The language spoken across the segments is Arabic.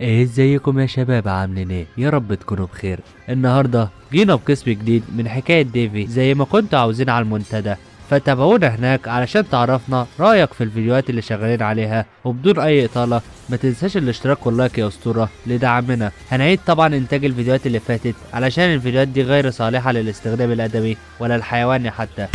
ايه ازيكم يا شباب عاملين ايه يا رب تكونوا بخير النهارده جينا بقسم جديد من حكايه ديفي زي ما كنتوا عاوزين على المنتدى فتابعونا هناك علشان تعرفنا رايك في الفيديوهات اللي شغالين عليها وبدون اي اطاله ما تنساش الاشتراك واللايك يا اسطوره لدعمنا هنعيد طبعا انتاج الفيديوهات اللي فاتت علشان الفيديوهات دي غير صالحه للاستخدام الادبي ولا الحيواني حتى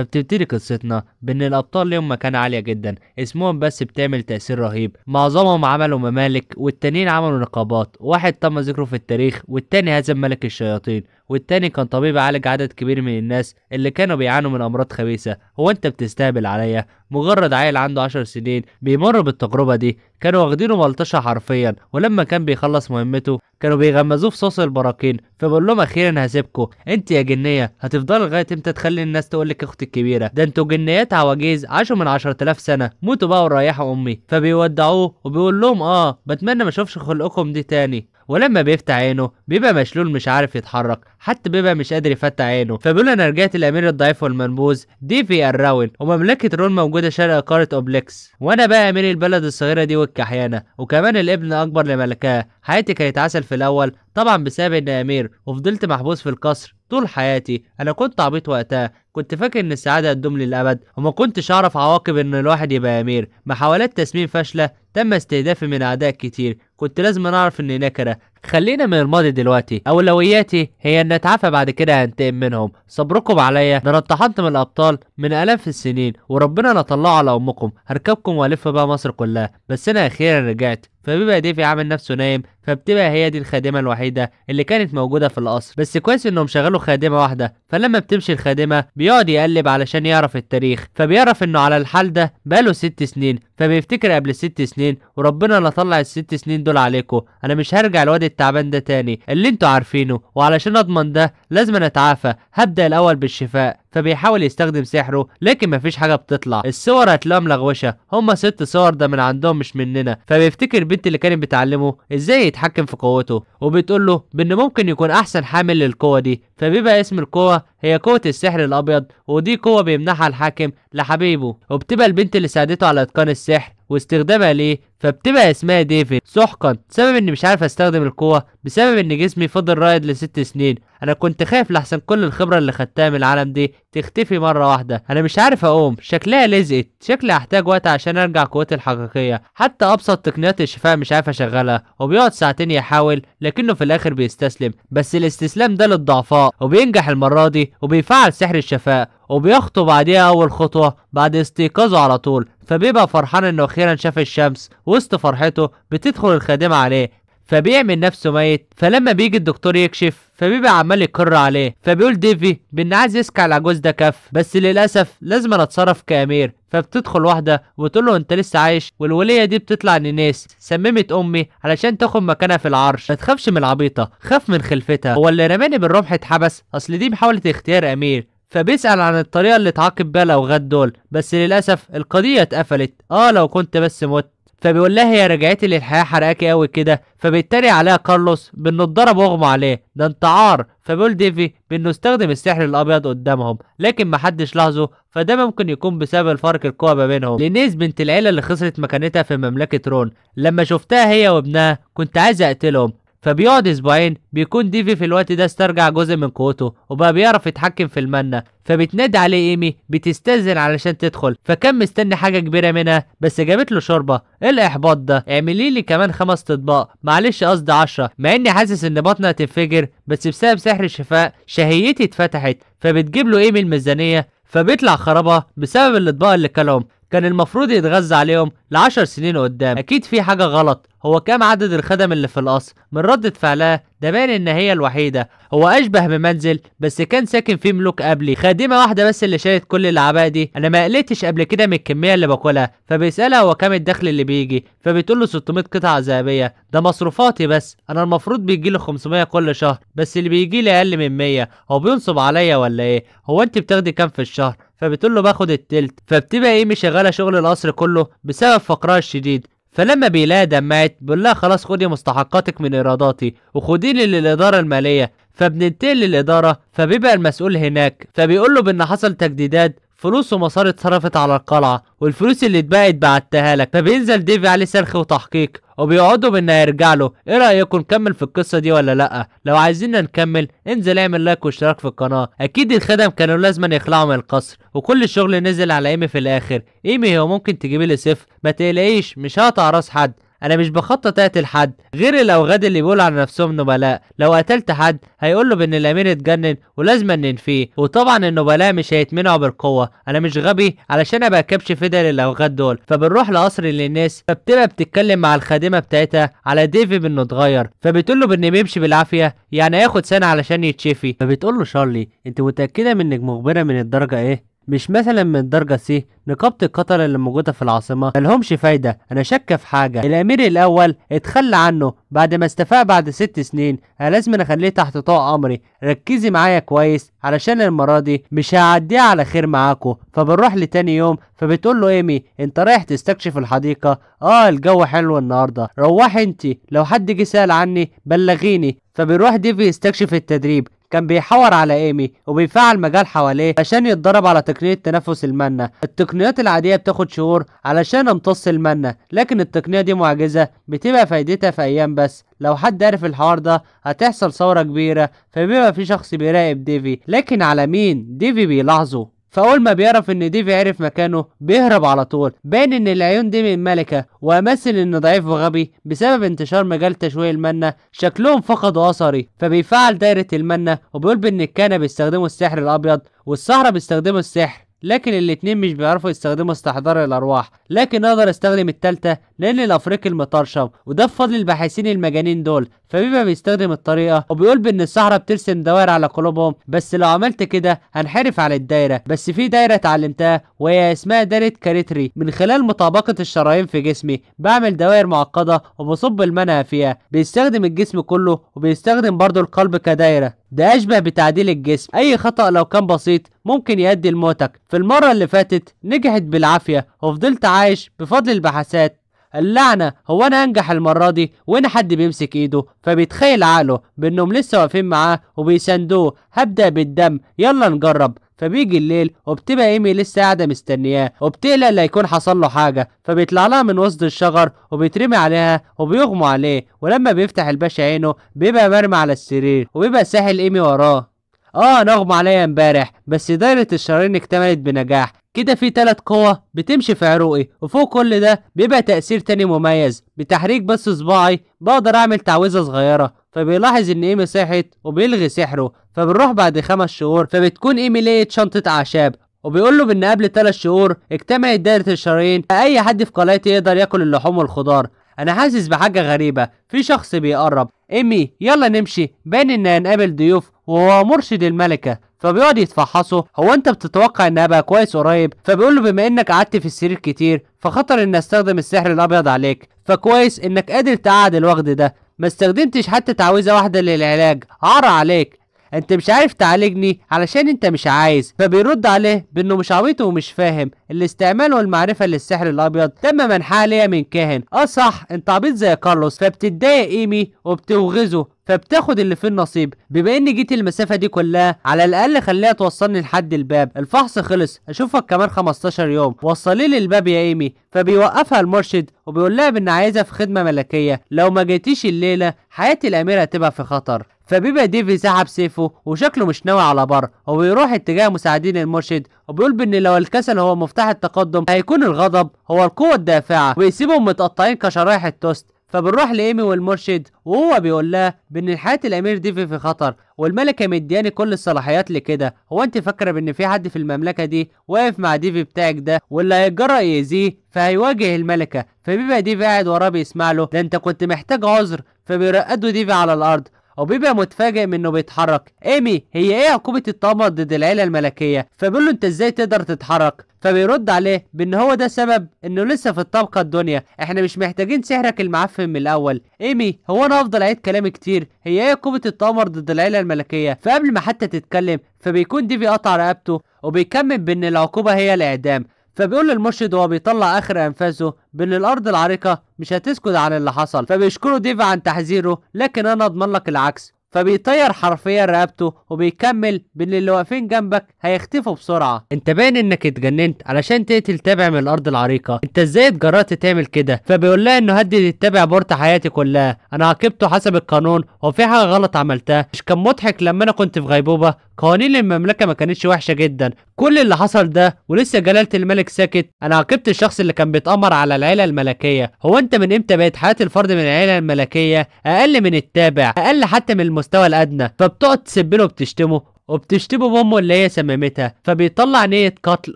فبتبتدي قصتنا بان الابطال ليهم مكانه عاليه جدا اسمهم بس بتعمل تاثير رهيب معظمهم عملوا ممالك والتانيين عملوا نقابات واحد تم ذكره في التاريخ والتاني هزم ملك الشياطين والتاني كان طبيب عالج عدد كبير من الناس اللي كانوا بيعانوا من أمراض خبيثة هو أنت بتستهبل عليا مجرد عيل عنده عشر سنين بيمر بالتجربة دي كانوا واخدينه ملطشة حرفيا ولما كان بيخلص مهمته كانوا بيغمزوه في صوص البراكين فبقول لهم أخيرا هسيبكوا أنت يا جنية هتفضلي لغاية إمتى تخلي الناس تقول لك أختي الكبيرة ده أنتوا جنيات عواجيز عاشوا من 10000 سنة موتوا بقى وريحوا أمي فبيودعوه وبيقول لهم آه بتمنى ما أشوفش خلقكم دي تاني ولما بيفتح عينه بيبقى مشلول مش عارف يتحرك حتى بيبقى مش قادر يفتح عينه فبيقول انا رجعت الامير الضعيف والمنبوذ دي في الراون ومملكه رون موجوده شرق قاره اوبليكس وانا بقى امير البلد الصغيره دي والكحيانه وكمان الابن الاكبر لملكها حياتي كانت عسل في الاول طبعا بسبب اني امير وفضلت محبوس في القصر طول حياتي انا كنت عبيط وقتها كنت فاكر ان السعاده تدوم للابد وما كنتش اعرف عواقب ان الواحد يبقى امير محاولات تسميم فاشله تم استهدافي من اعداء كتير كنت لازم اعرف اني نكره خلينا من الماضي دلوقتي اولوياتي هي ان اتعافى بعد كده هنتقم منهم صبركم عليا ده انا اتطحنت من الابطال من الاف السنين وربنا لا طلعه على امكم هركبكم والف بقى مصر كلها بس انا اخيرا رجعت فبيبقى ديفي عامل نفسه نايم فبتبقى هي دي الخادمه الوحيده اللي كانت موجوده في القصر بس كويس انهم شغلوا خادمه واحده فلما بتمشي الخادمه بيقعد يقلب علشان يعرف التاريخ فبيعرف انه على الحال ده بقاله ست سنين فبيفتكر قبل ست سنين وربنا لا طلع الست سنين دول عليكم انا مش هرجع الواد التعبان ده تاني اللي انتوا عارفينه وعلشان اضمن ده لازم اتعافى هبدا الاول بالشفاء فبيحاول يستخدم سحره لكن مفيش حاجه بتطلع الصور هتلاقيها ملغوشه هما ست صور ده من عندهم مش مننا فبيفتكر البنت اللي كانت بتعلمه ازاي يتحكم في قوته وبتقول له بان ممكن يكون احسن حامل للقوه دي فبيبقى اسم القوه هي قوه السحر الابيض ودي قوه بيمنحها الحاكم لحبيبه وبتبقى البنت اللي ساعدته على اتقان السحر واستخدامها ليه فبتبقى اسمها ديفيد سحقا بسبب اني مش عارف استخدم القوه بسبب ان جسمي فضل رايد لست سنين انا كنت خايف لحسن كل الخبره اللي خدتها من العالم دي تختفي مره واحده انا مش عارف اقوم شكلها لزقت شكلي هحتاج وقت عشان ارجع قوتي الحقيقيه حتى ابسط تقنيات الشفاء مش عارف اشغلها وبيقعد ساعتين يحاول لكنه في الاخر بيستسلم بس الاستسلام ده للضعفاء وبينجح المره دي وبيفعل سحر الشفاء وبيخطو بعديها اول خطوه بعد استيقاظه على طول فبيبقى فرحان انه اخيرا شاف الشمس وسط فرحته بتدخل الخادمه عليه فبيعمل نفسه ميت فلما بيجي الدكتور يكشف فبيبقى عمال يكر عليه فبيقول ديفي بان عايز يسكع العجوز ده كف بس للاسف لازم أنا اتصرف كامير فبتدخل واحده وتقول له انت لسه عايش والوليه دي بتطلع نينيس سممت امي علشان تاخد مكانها في العرش ما تخافش من العبيطه خاف من خلفتها هو اللي رماني بالرمح اتحبس اصل دي محاوله اختيار امير فبيسأل عن الطريقة اللي اتعاقب بيها الأوغاد دول بس للأسف القضية اتقفلت اه لو كنت بس مت فبيقول لها هي رجعتي للحياة حرقاكي قوي كده فبيتريق عليها كارلوس بانه اتضرب واغمى عليه ده انت عار فبيقول ديفي بانه استخدم السحر الابيض قدامهم لكن محدش لاحظه فده ممكن يكون بسبب الفرق القوى ما بينهم لينيز بنت العيلة اللي خسرت مكانتها في مملكة رون لما شفتها هي وابنها كنت عايز اقتلهم فبيقعد اسبوعين بيكون ديفي في الوقت ده استرجع جزء من قوته وبقى بيعرف يتحكم في المنة فبتنادي عليه ايمي بتستأذن علشان تدخل فكان مستني حاجة كبيرة منها بس جابت له شوربة ايه الاحباط ده اعملي لي كمان خمس اطباق معلش قصدي عشرة مع اني حاسس ان بطني هتنفجر بس بسبب سحر الشفاء شهيتي اتفتحت فبتجيب له ايمي الميزانية فبيطلع خرابة بسبب الاطباق اللي كلهم كان المفروض يتغذى عليهم لعشر سنين قدام اكيد في حاجة غلط هو كم عدد الخدم اللي في القصر من ردة فعلها ده باين ان هي الوحيدة هو اشبه بمنزل بس كان ساكن فيه ملوك قبلي خادمة واحدة بس اللي شالت كل العباء دي انا ما قلتش قبل كده من الكمية اللي باكلها فبيسألها هو كام الدخل اللي بيجي فبتقول له 600 قطعة ذهبية ده مصروفاتي بس انا المفروض بيجي لي 500 كل شهر بس اللي بيجي لي اقل من 100 هو بينصب عليا ولا ايه هو انت بتاخدي كام في الشهر فبتقول له باخد التلت فبتبقى ايه مشغله شغل القصر كله بسبب فقرها الشديد فلما بيلاده مات بيقول لها خلاص خدي مستحقاتك من ايراداتي وخديني للاداره الماليه فبننتقل للاداره فبيبقى المسؤول هناك فبيقول له بان حصل تجديدات فلوسه ومصاري اتصرفت على القلعة والفلوس اللي اتبقت بعتها لك فبينزل ديفي عليه سرخ وتحقيق وبيقعدوا بانه يرجع له ايه رايكم نكمل في القصه دي ولا لا لو عايزيننا نكمل انزل اعمل لايك واشتراك في القناه اكيد الخدم كانوا لازما يخلعوا من القصر وكل الشغل نزل على ايمي في الاخر ايمي هو ممكن تجيبي لي صفر ما تقلقيش مش هقطع راس حد انا مش بخطط اقتل حد غير الاوغاد اللي بيقولوا على نفسهم نبلاء لو قتلت حد هيقول له بان الامير اتجنن ولازم ننفيه وطبعا النبلاء مش هيتمنعوا بالقوه انا مش غبي علشان ابقى كبش فدا للاوغاد دول فبنروح لقصر للناس فبتبقى بتتكلم مع الخادمه بتاعتها على ديفي بانه اتغير فبتقول له بان بيمشي بالعافيه يعني هياخد سنه علشان يتشفي فبتقول له شارلي انت متاكده منك مخبره من الدرجه ايه مش مثلا من درجة سي نقابة القتلة اللي موجودة في العاصمة ملهمش فايدة أنا شاكة في حاجة الأمير الأول اتخلى عنه بعد ما استفاق بعد ست سنين أنا لازم أخليه تحت طاق أمري ركزي معايا كويس علشان المرة دي مش هعديها على خير معاكو فبنروح لتاني يوم فبتقول له إيمي أنت رايح تستكشف الحديقة آه الجو حلو النهاردة روحي أنت لو حد جه سأل عني بلغيني فبيروح ديفي يستكشف التدريب كان بيحور على ايمي وبيفعل مجال حواليه عشان يتدرب على تقنيه تنفس المنه التقنيات العاديه بتاخد شهور علشان امتص المنه لكن التقنيه دي معجزه بتبقى فايدتها في ايام بس لو حد عرف الحوار ده هتحصل ثوره كبيره فبيبقى في شخص بيراقب ديفي لكن على مين ديفي بيلاحظه فاول ما بيعرف ان ديفي عرف مكانه بيهرب على طول باين ان العيون دي من ملكه وامثل انه ضعيف وغبي بسبب انتشار مجال تشويه المنه شكلهم فقدوا اثري فبيفعل دايره المنه وبيقول بان كان بيستخدموا السحر الابيض والسحره بيستخدموا السحر لكن الاتنين مش بيعرفوا يستخدموا استحضار الارواح لكن اقدر استخدم التالتة لان الافريقي المطرشم وده بفضل الباحثين المجانين دول فبيبقى بيستخدم الطريقة وبيقول بان الصحراء بترسم دوائر على قلوبهم بس لو عملت كده هنحرف على الدايرة بس في دايرة اتعلمتها وهي اسمها دايرة كاريتري من خلال مطابقة الشرايين في جسمي بعمل دوائر معقدة وبصب المنهى فيها بيستخدم الجسم كله وبيستخدم برضه القلب كدايرة ده أشبه بتعديل الجسم أي خطأ لو كان بسيط ممكن يؤدي لموتك في المرة اللي فاتت نجحت بالعافية وفضلت عايش بفضل البحثات اللعنة هو أنا أنجح المرة دي وأنا حد بيمسك إيده فبيتخيل عقله بأنهم لسه واقفين معاه وبيساندوه هبدأ بالدم يلا نجرب فبيجي الليل وبتبقى ايمي لسه قاعده مستنياه وبتقلق لا يكون حصل له حاجه فبيطلع لها من وسط الشجر وبيترمي عليها وبيغمى عليه ولما بيفتح الباشا عينه بيبقى مرمى على السرير وبيبقى ساحل ايمي وراه اه رغم عليا امبارح بس دايرة الشرايين اكتملت بنجاح كده في تلات قوة بتمشي في عروقي وفوق كل ده بيبقى تأثير تاني مميز بتحريك بس صباعي بقدر أعمل تعويذة صغيرة فبيلاحظ إن إيمي صحت وبيلغي سحره فبنروح بعد خمس شهور فبتكون إيمي لقيت شنطة أعشاب وبيقول له بإن قبل تلات شهور اكتملت دايرة الشرايين فأي حد في قلايتي يقدر ياكل اللحوم والخضار انا حاسس بحاجة غريبة في شخص بيقرب ايمي يلا نمشي باين ان هنقابل ضيوف وهو مرشد الملكة فبيقعد يتفحصه هو انت بتتوقع ان ابقى كويس قريب فبيقول له بما انك قعدت في السرير كتير فخطر ان استخدم السحر الابيض عليك فكويس انك قادر تقعد الوغد ده ما استخدمتش حتى تعويذة واحدة للعلاج عار عليك انت مش عارف تعالجني علشان انت مش عايز فبيرد عليه بانه مش عبيط ومش فاهم الاستعمال والمعرفه للسحر الابيض تم منحها ليا من كاهن اه صح انت عبيط زي كارلوس فبتتضايق ايمي وبتوغزه فبتاخد اللي في النصيب بما اني جيت المسافه دي كلها على الاقل خليها توصلني لحد الباب الفحص خلص اشوفك كمان 15 يوم وصلي لي الباب يا ايمي فبيوقفها المرشد وبيقول لها بان عايزها في خدمه ملكيه لو ما جيتيش الليله حياه الاميره هتبقى في خطر فبيبقى ديفي سحب سيفه وشكله مش ناوي على بر وبيروح اتجاه مساعدين المرشد وبيقول بان لو الكسل هو مفتاح التقدم هيكون الغضب هو القوة الدافعة ويسيبهم متقطعين كشرايح التوست فبنروح لايمي والمرشد وهو بيقول لها بان حياه الامير ديفي في خطر والملكه مدياني كل الصلاحيات لكده هو انت فاكره بان في حد في المملكه دي واقف مع ديفي بتاعك ده واللي هيتجرأ يأذيه فهيواجه الملكه فبيبقى ديفي قاعد وراه بيسمع له ده انت كنت محتاج عذر فبيرقدوا ديفي على الارض او بيبقى متفاجئ من انه بيتحرك ايمي هي ايه عقوبه الطمع ضد العيله الملكيه فبيقول له انت ازاي تقدر تتحرك فبيرد عليه بان هو ده سبب انه لسه في الطبقه الدنيا احنا مش محتاجين سحرك المعفن من الاول ايمي هو انا افضل اعيد كلامي كتير هي ايه قوه التمر ضد العيله الملكيه فقبل ما حتى تتكلم فبيكون ديفي قطع رقبته وبيكمل بان العقوبه هي الاعدام فبيقول للمرشد وهو بيطلع اخر انفاسه بان الارض العريقه مش هتسكت عن اللي حصل فبيشكره ديفا عن تحذيره لكن انا اضمن لك العكس فبيطير حرفيا رقبته وبيكمل بان اللي واقفين جنبك هيختفوا بسرعه انت باين انك اتجننت علشان تقتل تابع من الارض العريقه انت ازاي اتجرأت تعمل كده فبيقول لها انه هدد التابع بورت حياتي كلها انا عاقبته حسب القانون وفي حاجه غلط عملتها مش كان مضحك لما انا كنت في غيبوبه قوانين المملكه ما كانتش وحشه جدا كل اللي حصل ده ولسه جلاله الملك ساكت انا عاقبت الشخص اللي كان بيتامر على العيله الملكيه هو انت من امتى بقت حياه الفرد من العيله الملكيه اقل من التابع اقل حتى من الم... المستوى الادنى فبتقعد تسبله وبتشتمه وبتشتبه بامه اللي هي سمامتها فبيطلع نيه قتل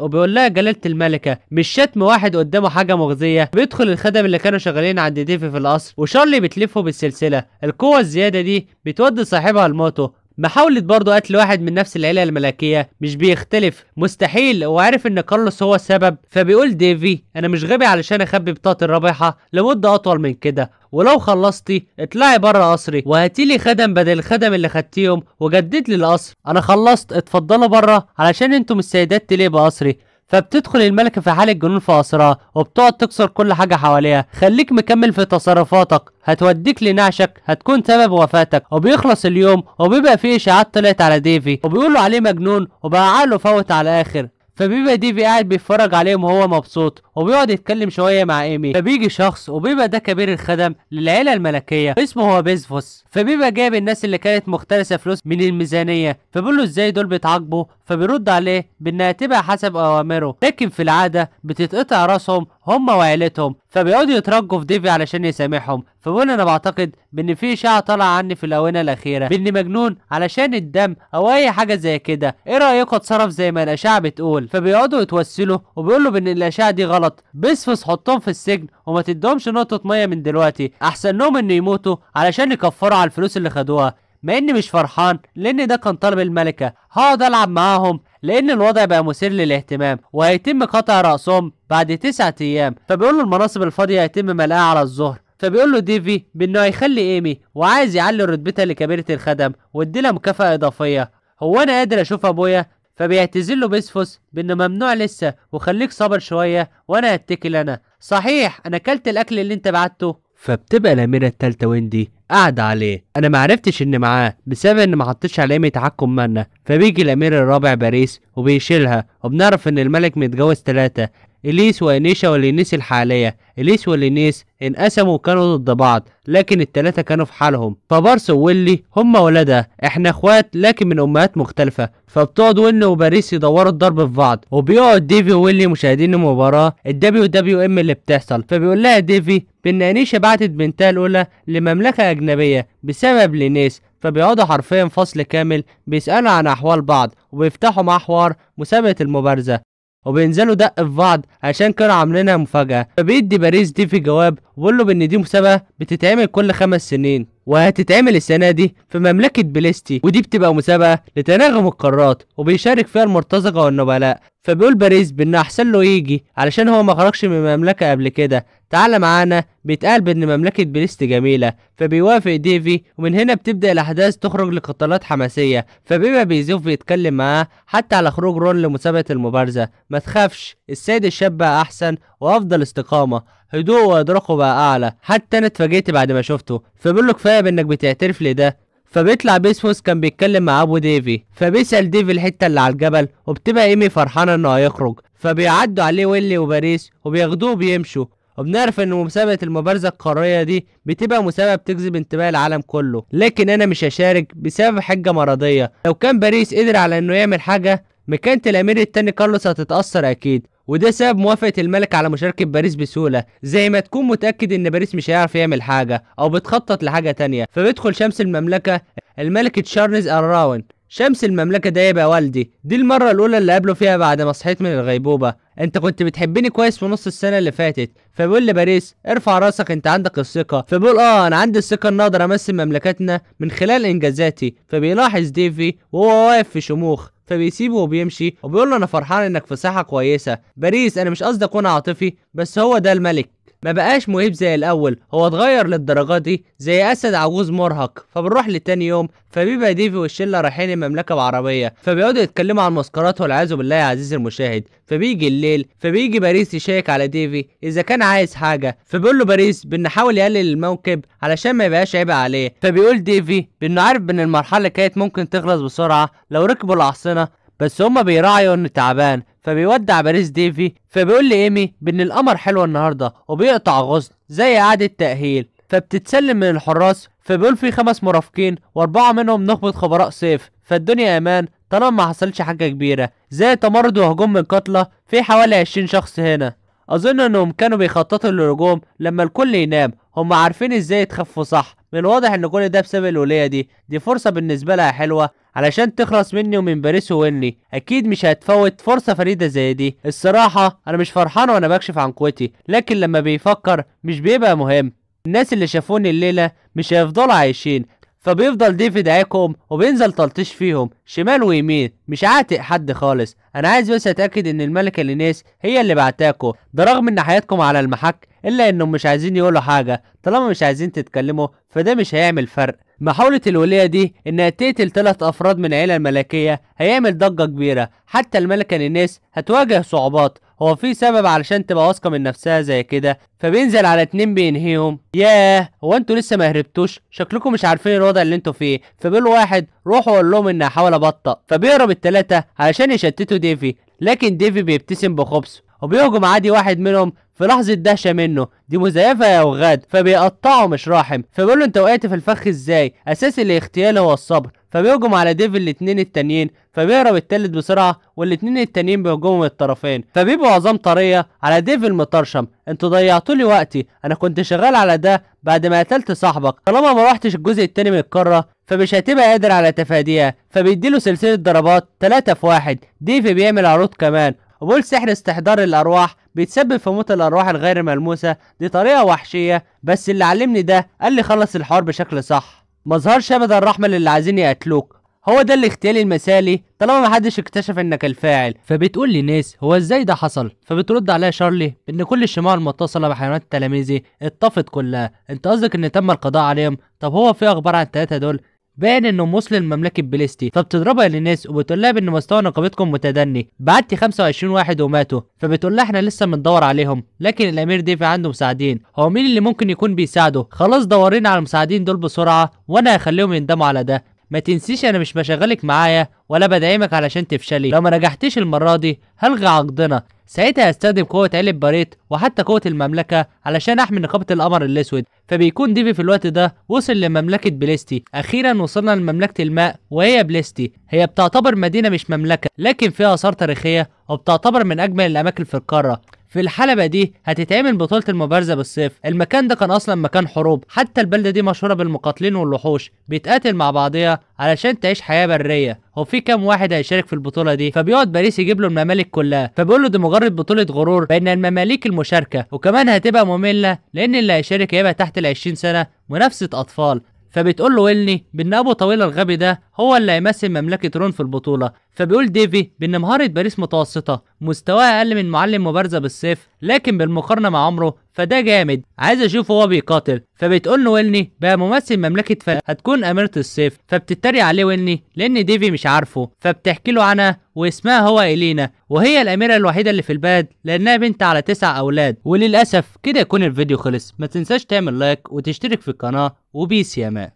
وبيقول لها جلاله الملكه مش شتم واحد قدامه حاجه مغزيه بيدخل الخدم اللي كانوا شغالين عند ديفي في القصر وشارلي بتلفه بالسلسله القوه الزياده دي بتودي صاحبها لموته محاولة برضه قتل واحد من نفس العيلة الملكية مش بيختلف مستحيل وعارف ان كارلوس هو السبب فبيقول ديفي انا مش غبي علشان اخبي بطاقة الرابحة لمدة اطول من كده ولو خلصتي اطلعي بره قصري وهاتيلي خدم بدل الخدم اللي خدتيهم وجدد لي القصر انا خلصت اتفضلوا بره علشان انتم السيدات تليه بقصري فبتدخل الملكة في حالة جنون في وبتقعد تكسر كل حاجة حواليها خليك مكمل في تصرفاتك هتوديك لنعشك هتكون سبب وفاتك وبيخلص اليوم وبيبقى فيه إشاعات طلعت على ديفي وبيقولوا عليه مجنون وبقى عقله فوت على الآخر فبيبقى ديفي قاعد بيتفرج عليهم وهو مبسوط وبيقعد يتكلم شويه مع ايمي فبيجي شخص وبيبقى ده كبير الخدم للعيله الملكيه اسمه هو بيزفوس فبيبقى جايب الناس اللي كانت مختلسه فلوس من الميزانيه فبيقول له ازاي دول بيتعاقبوا فبيرد عليه بانها تبقى حسب اوامره لكن في العاده بتتقطع راسهم هم وعيلتهم فبيقعدوا يترجوا في ديفي علشان يسامحهم فبقول انا بعتقد بان في اشاعه طالعه عني في الاونه الاخيره باني مجنون علشان الدم او اي حاجه زي كده ايه رايكم اتصرف زي ما الاشاعه بتقول فبيقعدوا يتوسلوا وبيقولوا بان الاشاعه دي غلط بيصفص حطهم في السجن وما تدهمش نقطه ميه من دلوقتي احسن لهم انه يموتوا علشان يكفروا على الفلوس اللي خدوها مع اني مش فرحان لان ده كان طلب الملكه هقعد العب معاهم لان الوضع بقى مثير للاهتمام وهيتم قطع راسهم بعد تسعة ايام فبيقول له المناصب الفاضيه هيتم ملقاها على الظهر فبيقول له ديفي بانه هيخلي ايمي وعايز يعلي رتبتها لكبيره الخدم واديلها مكافاه اضافيه هو انا قادر اشوف ابويا فبيعتذر له بيسفوس بانه ممنوع لسه وخليك صبر شويه وانا هتكل انا صحيح انا اكلت الاكل اللي انت بعته فبتبقى الاميره التالتة ويندي قاعدة عليه انا معرفتش ان معاه بسبب ان محطتش علامة تحكم منا فبيجي الامير الرابع باريس وبيشيلها وبنعرف ان الملك متجوز تلاتة إليس وإنيشا والإنيس الحالية إليس والإنيس انقسموا وكانوا ضد بعض لكن التلاتة كانوا في حالهم فبارس وويلي هما ولادها احنا اخوات لكن من امهات مختلفة فبتقعد وين وباريس يدوروا الضرب في بعض وبيقعد ديفي وويلي مشاهدين المباراة الدبليو دبليو ام اللي بتحصل فبيقول لها ديفي بان انيشا بعتت بنتها الاولى لمملكة اجنبية بسبب لينيس فبيقعدوا حرفيا فصل كامل بيسألوا عن أحوال بعض وبيفتحوا مع حوار مسابقة المبارزة وبينزلوا دق في بعض عشان كانوا عاملينها مفاجأة فبيدي باريس دي في جواب وبيقول له بإن دي مسابقة بتتعمل كل خمس سنين وهتتعمل السنة دي في مملكة بليستي ودي بتبقى مسابقة لتناغم القارات وبيشارك فيها المرتزقة والنبلاء فبيقول باريس بان احسن له يجي علشان هو ما خرجش من المملكة قبل كده تعالى معانا بيتقال بان مملكة بليست جميلة فبيوافق ديفي ومن هنا بتبدأ الاحداث تخرج لقتالات حماسية فبيبقى بيزوف بيتكلم معاه حتى على خروج رون لمسابقة المبارزة ما تخافش السيد الشاب احسن وافضل استقامة هدوء وإدراكه بقى أعلى حتى أنا اتفاجئت بعد ما شفته فبيقول له كفاية بإنك بتعترف لي ده فبيطلع بيسموس كان بيتكلم مع ابو ديفي فبيسأل ديفي الحتة اللي على الجبل وبتبقى ايمي فرحانة انه هيخرج فبيعدوا عليه ويلي وباريس وبياخدوه وبيمشوا وبنعرف ان مسابقة المبارزة القارية دي بتبقى مسابقة بتجذب انتباه العالم كله لكن انا مش هشارك بسبب حاجة مرضية لو كان باريس قدر على انه يعمل حاجة مكانة الامير التاني كارلوس هتتأثر اكيد وده سبب موافقة الملك على مشاركة باريس بسهولة زي ما تكون متأكد ان باريس مش هيعرف يعمل حاجة او بتخطط لحاجة تانية فبيدخل شمس المملكة الملك تشارلز الراون شمس المملكة ده يبقى والدي دي المرة الأولى اللي قابله فيها بعد ما صحيت من الغيبوبة انت كنت بتحبني كويس في نص السنة اللي فاتت فبيقول لباريس ارفع راسك انت عندك الثقة فبيقول اه انا عندي الثقة ان اقدر امثل مملكتنا من خلال انجازاتي فبيلاحظ ديفي وهو واقف في شموخ فبيسيبه وبيمشي وبيقول له انا فرحان انك في صحه كويسه باريس انا مش قصدي اكون عاطفي بس هو ده الملك ما بقاش مهيب زي الاول هو اتغير للدرجه دي زي اسد عجوز مرهق فبنروح لتاني يوم فبيبقى ديفي والشله رايحين المملكه بعربيه فبيقعدوا يتكلموا عن مسكرات والعياذ بالله يا عزيزي المشاهد فبيجي الليل فبيجي باريس يشيك على ديفي اذا كان عايز حاجه فبيقول له باريس بنحاول يقلل الموكب علشان ما يبقاش عيب عليه فبيقول ديفي بانه عارف بان المرحله كانت ممكن تخلص بسرعه لو ركبوا الاحصنه بس هما بيراعيوا انه تعبان فبيودع باريس ديفي فبيقول لإيمي بإن القمر حلو النهاردة وبيقطع غصن زي إعادة تأهيل فبتتسلم من الحراس فبيقول في خمس مرافقين وأربعة منهم نخبة خبراء صيف فالدنيا أمان طالما ما حصلش حاجة كبيرة زي تمرد وهجوم من قتله في حوالي 20 شخص هنا أظن إنهم كانوا بيخططوا للهجوم لما الكل ينام هم عارفين إزاي يتخفوا صح من الواضح إن كل ده بسبب الولية دي دي فرصة بالنسبة لها حلوة علشان تخلص مني ومن باريس ويني اكيد مش هتفوت فرصه فريده زي دي الصراحه انا مش فرحان وانا بكشف عن قوتي لكن لما بيفكر مش بيبقى مهم الناس اللي شافوني الليله مش هيفضلوا عايشين فبيفضل ديفيد في وبينزل تلطيش فيهم شمال ويمين مش عاتق حد خالص انا عايز بس اتاكد ان الملكه لينيس هي اللي بعتاكو ده رغم ان حياتكم على المحك الا انهم مش عايزين يقولوا حاجه طالما مش عايزين تتكلموا فده مش هيعمل فرق محاولة الولية دي إنها تقتل ثلاث أفراد من العيلة الملكية هيعمل ضجة كبيرة حتى الملكة الناس هتواجه صعوبات هو في سبب علشان تبقى واثقة من نفسها زي كده فبينزل على اتنين بينهيهم ياه هو انتوا لسه ما هربتوش شكلكم مش عارفين الوضع اللي انتوا فيه فبيقول واحد روحوا قول لهم اني هحاول ابطأ فبيهرب التلاتة علشان يشتتوا ديفي لكن ديفي بيبتسم بخبث وبيهجم عادي واحد منهم في لحظه دهشه منه دي مزيفه يا وغاد فبيقطعه مش راحم فبيقول له انت وقعت في الفخ ازاي اساس الاغتيال هو الصبر فبيهجم على ديف الاتنين التانيين فبيهرب التالت بسرعه والاتنين التانيين بيهجموا من الطرفين فبيبقوا عظام طريه على ديف المطرشم انتوا ضيعتوا لي وقتي انا كنت شغال على ده بعد ما قتلت صاحبك طالما ما روحتش الجزء التاني من القاره فمش هتبقى قادر على تفاديها فبيديله سلسله ضربات 3 في واحد ديف بيعمل عروض كمان وبقول سحر استحضار الأرواح بيتسبب في موت الأرواح الغير ملموسة دي طريقة وحشية بس اللي علمني ده قال لي خلص الحوار بشكل صح مظهرش أبدا الرحمة للي عايزين يقتلوك هو ده الاغتيال المثالي طالما محدش اكتشف انك الفاعل فبتقول لي ناس هو ازاي ده حصل فبترد عليها شارلي ان كل الشماع المتصله بحيوانات تلاميذي اتطفت كلها انت قصدك ان تم القضاء عليهم طب هو في اخبار عن التلاته دول باين انه موصل المملكه بليستي فبتضربها للناس وبتقول لها بان مستوى نقابتكم متدني بعتي 25 واحد وماتوا فبتقول لها احنا لسه بندور عليهم لكن الامير ديفي عنده مساعدين هو مين اللي ممكن يكون بيساعده خلاص دورين على المساعدين دول بسرعه وانا هخليهم يندموا على ده ما تنسيش انا مش بشغلك معايا ولا بدعمك علشان تفشلي لو ما نجحتيش المره دي هلغي عقدنا ساعتها هستخدم قوه علب باريت وحتى قوه المملكه علشان احمي نقابه القمر الاسود فبيكون ديفي في الوقت ده وصل لمملكه بليستي اخيرا وصلنا لمملكه الماء وهي بليستي هي بتعتبر مدينه مش مملكه لكن فيها اثار تاريخيه وبتعتبر من اجمل الاماكن في القاره في الحلبة دي هتتعمل بطولة المبارزة بالصيف المكان ده كان أصلا مكان حروب حتى البلدة دي مشهورة بالمقاتلين والوحوش بيتقاتل مع بعضيها علشان تعيش حياة برية هو في كام واحد هيشارك في البطولة دي فبيقعد باريس يجيب له الممالك كلها فبيقول له دي مجرد بطولة غرور بين المماليك المشاركة وكمان هتبقى مملة لأن اللي هيشارك هيبقى تحت ال 20 سنة منافسة أطفال فبتقول له ويلني بان ابو طويل الغبي ده هو اللي هيمثل مملكه رون في البطوله فبيقول ديفي بان مهاره باريس متوسطه مستواه اقل من معلم مبارزه بالسيف لكن بالمقارنه مع عمره فده جامد عايز اشوفه وهو بيقاتل فبتقول له ويلني بقى ممثل مملكه فل هتكون اميره السيف فبتتريق عليه ويلني لان ديفي مش عارفه فبتحكي له عنها واسمها هو إلينا وهي الأميرة الوحيدة اللي في البلد لأنها بنت على تسع أولاد وللأسف كده يكون الفيديو خلص ما تنساش تعمل لايك وتشترك في القناة وبيس يا ما.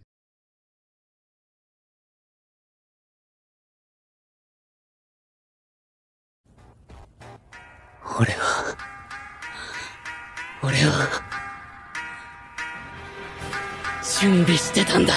俺は俺は準備してたんだ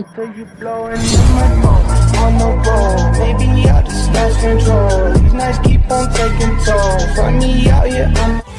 again. Maybe I just lost control. These nights keep on taking toll. Find me out here.